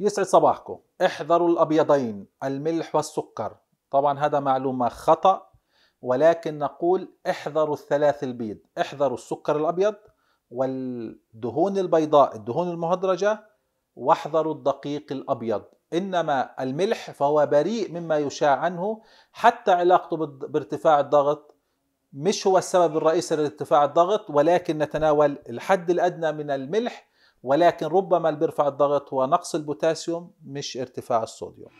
يسعد صباحكم احذروا الأبيضين الملح والسكر طبعا هذا معلومة خطأ ولكن نقول احذروا الثلاث البيض احذروا السكر الأبيض والدهون البيضاء الدهون المهدرجة واحذروا الدقيق الأبيض إنما الملح فهو بريء مما يشاع عنه حتى علاقته بارتفاع الضغط مش هو السبب الرئيسي لارتفاع الضغط ولكن نتناول الحد الأدنى من الملح ولكن ربما اللي بيرفع الضغط هو نقص البوتاسيوم مش ارتفاع الصوديوم